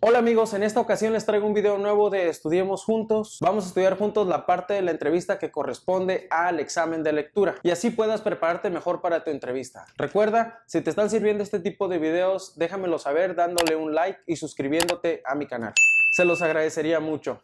Hola amigos, en esta ocasión les traigo un video nuevo de Estudiemos Juntos. Vamos a estudiar juntos la parte de la entrevista que corresponde al examen de lectura y así puedas prepararte mejor para tu entrevista. Recuerda, si te están sirviendo este tipo de videos, déjamelo saber dándole un like y suscribiéndote a mi canal. Se los agradecería mucho.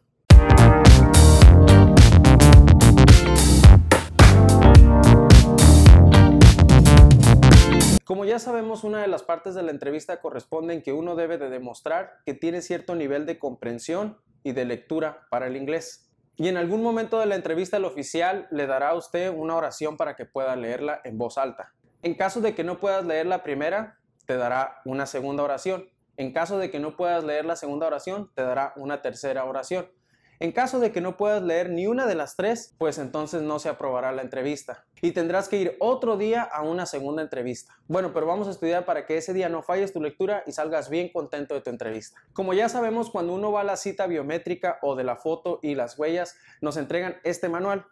Como ya sabemos, una de las partes de la entrevista corresponde en que uno debe de demostrar que tiene cierto nivel de comprensión y de lectura para el inglés. Y en algún momento de la entrevista el oficial le dará a usted una oración para que pueda leerla en voz alta. En caso de que no puedas leer la primera, te dará una segunda oración. En caso de que no puedas leer la segunda oración, te dará una tercera oración. En caso de que no puedas leer ni una de las tres, pues entonces no se aprobará la entrevista y tendrás que ir otro día a una segunda entrevista. Bueno, pero vamos a estudiar para que ese día no falles tu lectura y salgas bien contento de tu entrevista. Como ya sabemos, cuando uno va a la cita biométrica o de la foto y las huellas, nos entregan este manual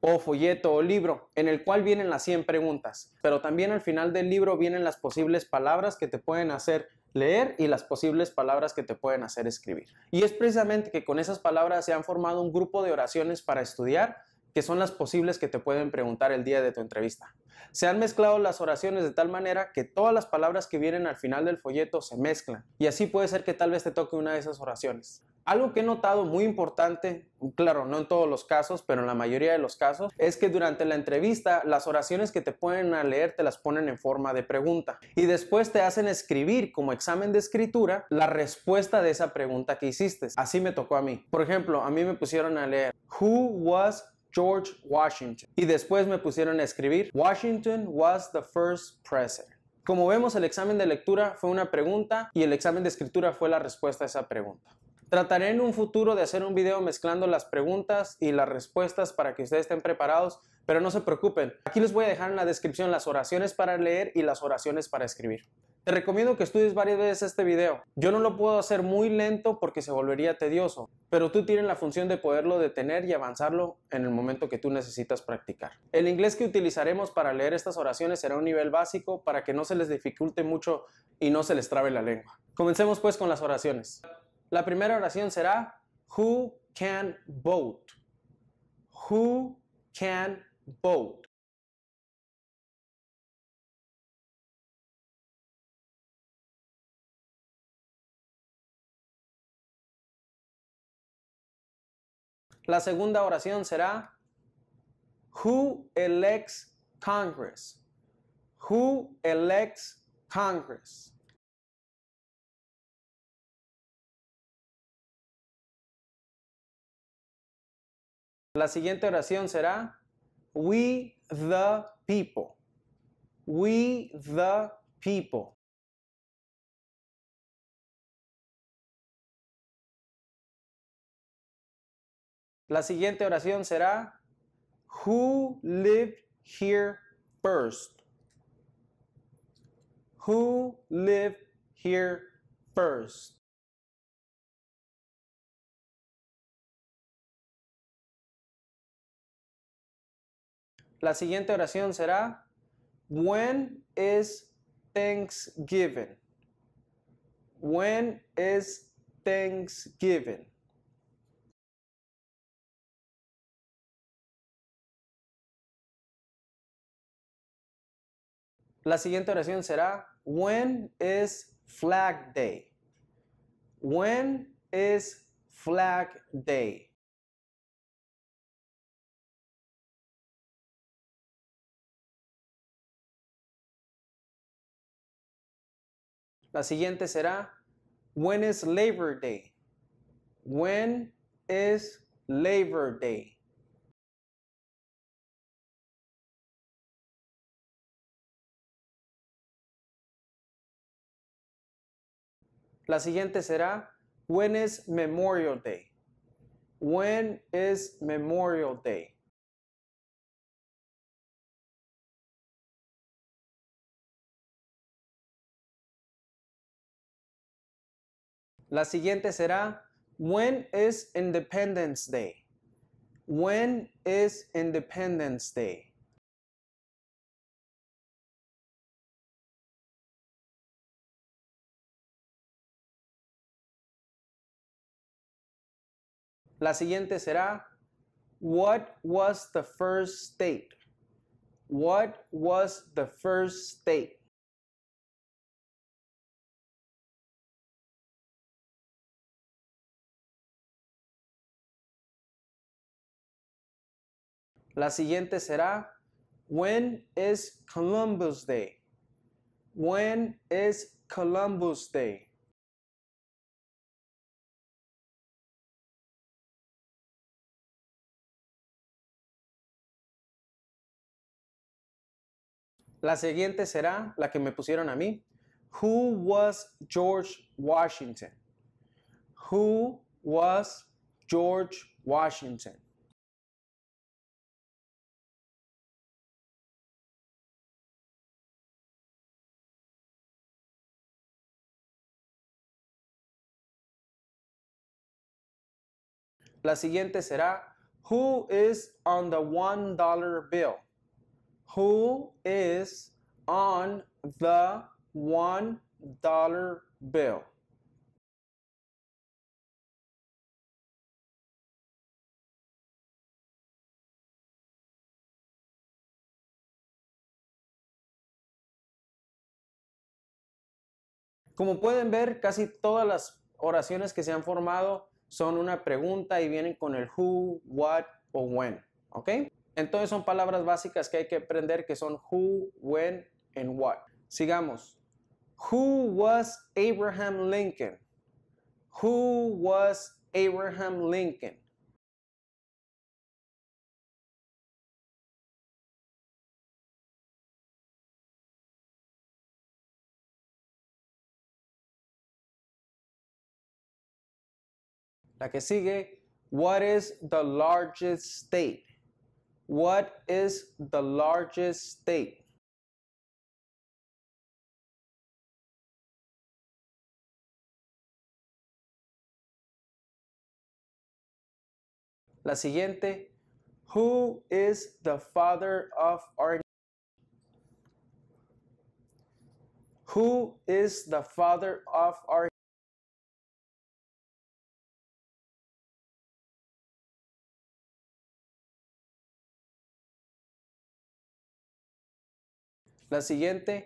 o folleto o libro, en el cual vienen las 100 preguntas, pero también al final del libro vienen las posibles palabras que te pueden hacer leer y las posibles palabras que te pueden hacer escribir. Y es precisamente que con esas palabras se han formado un grupo de oraciones para estudiar que son las posibles que te pueden preguntar el día de tu entrevista. Se han mezclado las oraciones de tal manera que todas las palabras que vienen al final del folleto se mezclan y así puede ser que tal vez te toque una de esas oraciones. Algo que he notado muy importante, claro, no en todos los casos, pero en la mayoría de los casos, es que durante la entrevista las oraciones que te ponen a leer te las ponen en forma de pregunta y después te hacen escribir como examen de escritura la respuesta de esa pregunta que hiciste. Así me tocó a mí. Por ejemplo, a mí me pusieron a leer Who was George Washington. Y después me pusieron a escribir, Washington was the first president. Como vemos, el examen de lectura fue una pregunta y el examen de escritura fue la respuesta a esa pregunta. Trataré en un futuro de hacer un video mezclando las preguntas y las respuestas para que ustedes estén preparados, pero no se preocupen. Aquí les voy a dejar en la descripción las oraciones para leer y las oraciones para escribir. Te recomiendo que estudies varias veces este video. Yo no lo puedo hacer muy lento porque se volvería tedioso, pero tú tienes la función de poderlo detener y avanzarlo en el momento que tú necesitas practicar. El inglés que utilizaremos para leer estas oraciones será un nivel básico para que no se les dificulte mucho y no se les trabe la lengua. Comencemos pues con las oraciones. La primera oración será Who can vote? Who can vote? La segunda oración será, Who elects Congress? Who elects Congress? La siguiente oración será, We the people. We the people. La siguiente oración será, Who lived here first? Who lived here first? La siguiente oración será, When is Thanksgiving? When is Thanksgiving? La siguiente oración será, When is Flag Day? When is Flag Day? La siguiente será, When is Labor Day? When is Labor Day? La siguiente será, when is Memorial Day? When is Memorial Day? La siguiente será, when is Independence Day? When is Independence Day? La siguiente será, what was the first state? What was the first state? La siguiente será, when is Columbus Day? When is Columbus Day? La siguiente será la que me pusieron a mí. Who was George Washington? Who was George Washington? La siguiente será Who is on the one dollar bill? Who is on the one dollar bill? Como pueden ver, casi todas las oraciones que se han formado son una pregunta y vienen con el who, what o when. ¿Ok? Entonces son palabras básicas que hay que aprender que son who, when and what. Sigamos. Who was Abraham Lincoln? Who was Abraham Lincoln? La que sigue, what is the largest state? What is the largest state? La siguiente. Who is the father of our Who is the father of our La siguiente,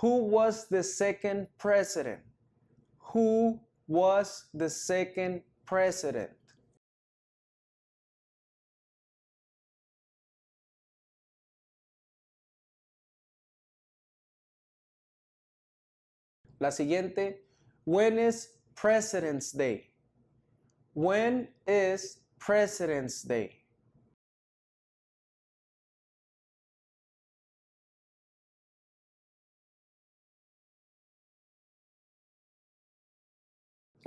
who was the second president? Who was the second president? La siguiente, when is President's Day? When is President's Day?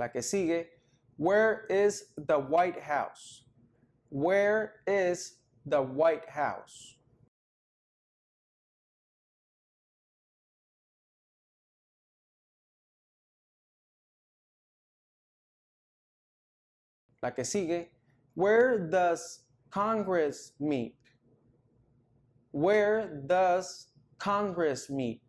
La que sigue. Where is the White House? Where is the White House? La que sigue. Where does Congress meet? Where does Congress meet?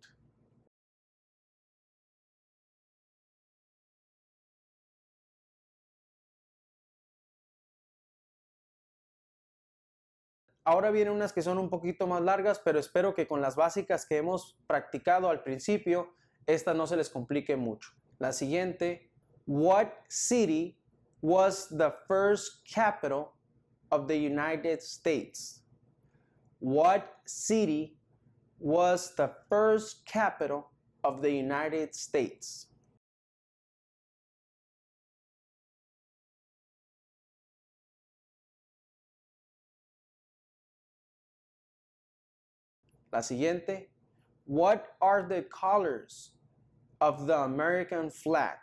Ahora vienen unas que son un poquito más largas, pero espero que con las básicas que hemos practicado al principio, esta no se les complique mucho. La siguiente, what city was the first capital of the United States? What city was the first capital of the United States? La siguiente. What are the colors of the American flag?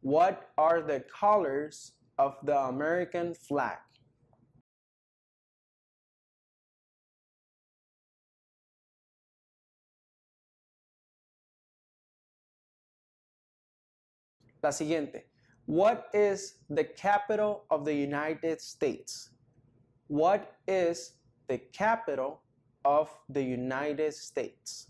What are the colors of the American flag? La siguiente. What is the capital of the United States? What is the capital of the United States.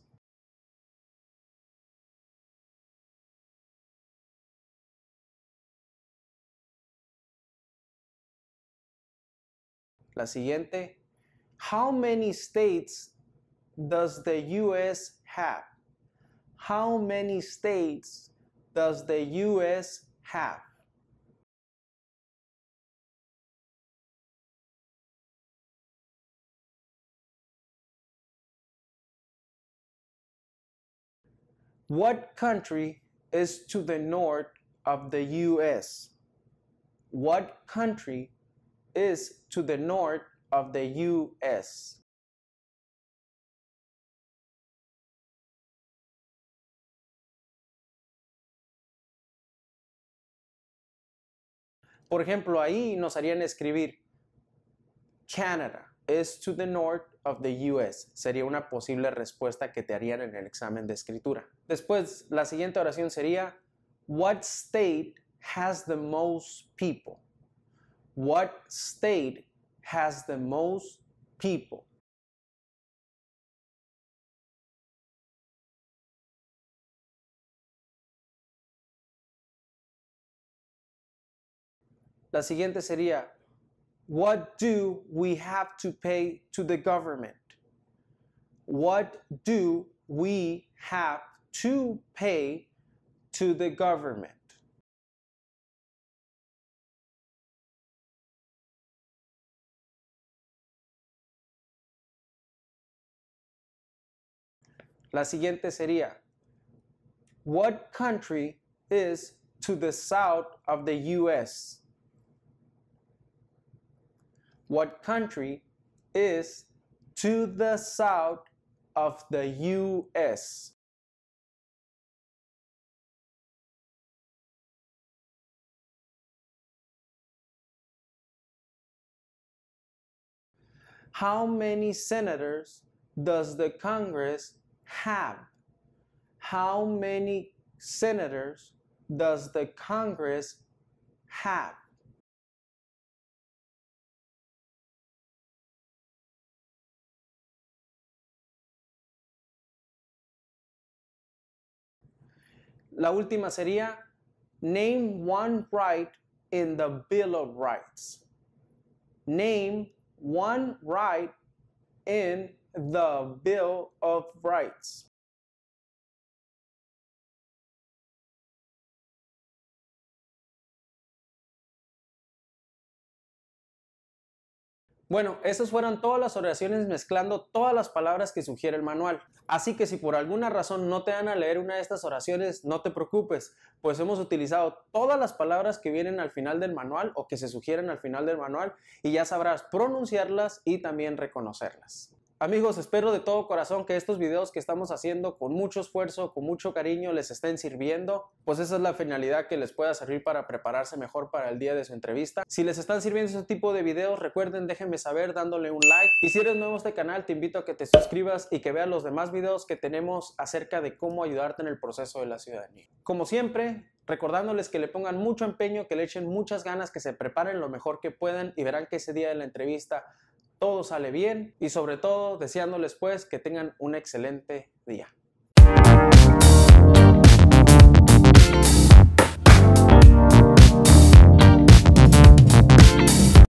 La siguiente. How many states does the US have? How many states does the US have? What country is to the north of the US? What country is to the north of the US? Por ejemplo, ahí nos harían escribir Canada. is to the north of the US. Sería una posible respuesta que te harían en el examen de escritura. Después, la siguiente oración sería, What state has the most people? What state has the most people? La siguiente sería, What do we have to pay to the government? What do we have to pay to the government? La siguiente sería, what country is to the south of the US? What country is to the south of the US? How many senators does the Congress have? How many senators does the Congress have? La última sería, name one right in the Bill of Rights. Name one right in the Bill of Rights. Bueno, esas fueron todas las oraciones mezclando todas las palabras que sugiere el manual. Así que si por alguna razón no te dan a leer una de estas oraciones, no te preocupes, pues hemos utilizado todas las palabras que vienen al final del manual o que se sugieren al final del manual y ya sabrás pronunciarlas y también reconocerlas. Amigos, espero de todo corazón que estos videos que estamos haciendo con mucho esfuerzo, con mucho cariño, les estén sirviendo. Pues esa es la finalidad que les pueda servir para prepararse mejor para el día de su entrevista. Si les están sirviendo ese tipo de videos, recuerden déjenme saber dándole un like. Y si eres nuevo a este canal, te invito a que te suscribas y que veas los demás videos que tenemos acerca de cómo ayudarte en el proceso de la ciudadanía. Como siempre, recordándoles que le pongan mucho empeño, que le echen muchas ganas, que se preparen lo mejor que puedan y verán que ese día de la entrevista todo sale bien y sobre todo deseándoles pues que tengan un excelente día.